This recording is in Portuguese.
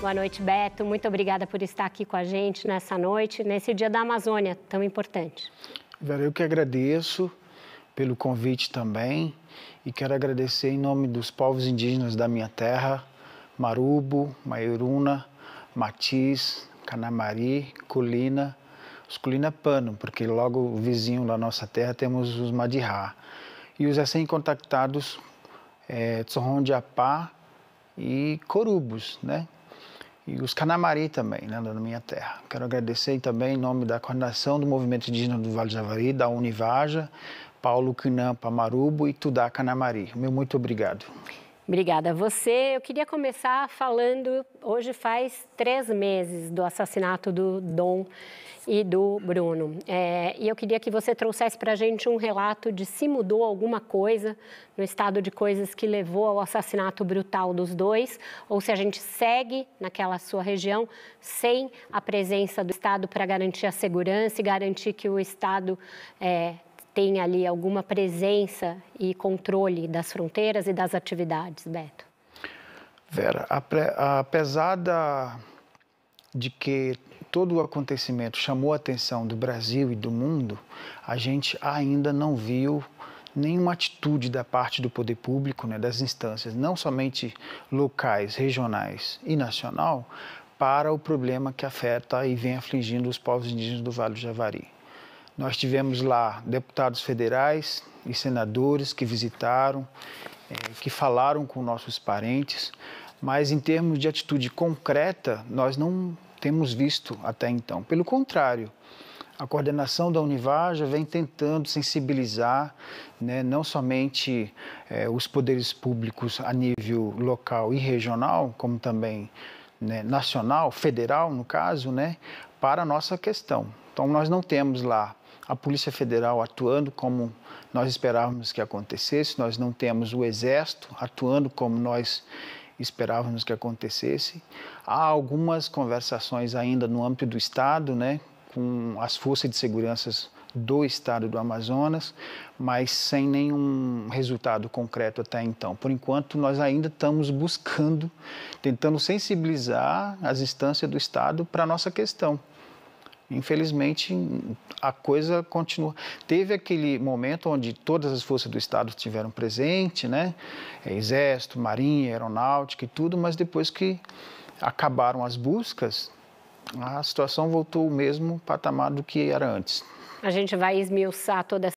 Boa noite, Beto. Muito obrigada por estar aqui com a gente nessa noite, nesse dia da Amazônia tão importante. Vera, eu que agradeço pelo convite também e quero agradecer em nome dos povos indígenas da minha terra, Marubo, Maiuruna, Matiz, Canamari, Colina, os Colina Pano, porque logo vizinho da nossa terra temos os Madirá. E os recém-contactados é, de Apá e Corubos, né? e os Canamari também, né, na minha terra. Quero agradecer também em nome da coordenação do Movimento Indígena do Vale do Javari, da Univaja, Paulo Quinampa, Marubo e Tudá Canamari. Meu muito obrigado. Obrigada a você. Eu queria começar falando, hoje faz três meses do assassinato do Dom e do Bruno. É, e eu queria que você trouxesse para a gente um relato de se mudou alguma coisa no estado de coisas que levou ao assassinato brutal dos dois, ou se a gente segue naquela sua região sem a presença do Estado para garantir a segurança e garantir que o Estado é, tem ali alguma presença e controle das fronteiras e das atividades, Beto? Vera, apesar da, de que todo o acontecimento chamou a atenção do Brasil e do mundo, a gente ainda não viu nenhuma atitude da parte do poder público, né, das instâncias, não somente locais, regionais e nacional, para o problema que afeta e vem afligindo os povos indígenas do Vale do Javari. Nós tivemos lá deputados federais e senadores que visitaram, eh, que falaram com nossos parentes, mas em termos de atitude concreta, nós não temos visto até então. Pelo contrário, a coordenação da Univaja vem tentando sensibilizar né, não somente eh, os poderes públicos a nível local e regional, como também né, nacional, federal, no caso, né, para a nossa questão. Então, nós não temos lá a Polícia Federal atuando como nós esperávamos que acontecesse, nós não temos o Exército atuando como nós esperávamos que acontecesse. Há algumas conversações ainda no âmbito do Estado, né, com as forças de segurança do Estado do Amazonas, mas sem nenhum resultado concreto até então. Por enquanto, nós ainda estamos buscando, tentando sensibilizar as instâncias do Estado para a nossa questão. Infelizmente, a coisa continua. Teve aquele momento onde todas as forças do Estado estiveram presentes, né? É, Exército, Marinha, Aeronáutica e tudo, mas depois que acabaram as buscas, a situação voltou ao mesmo patamar do que era antes. A gente vai esmiuçar toda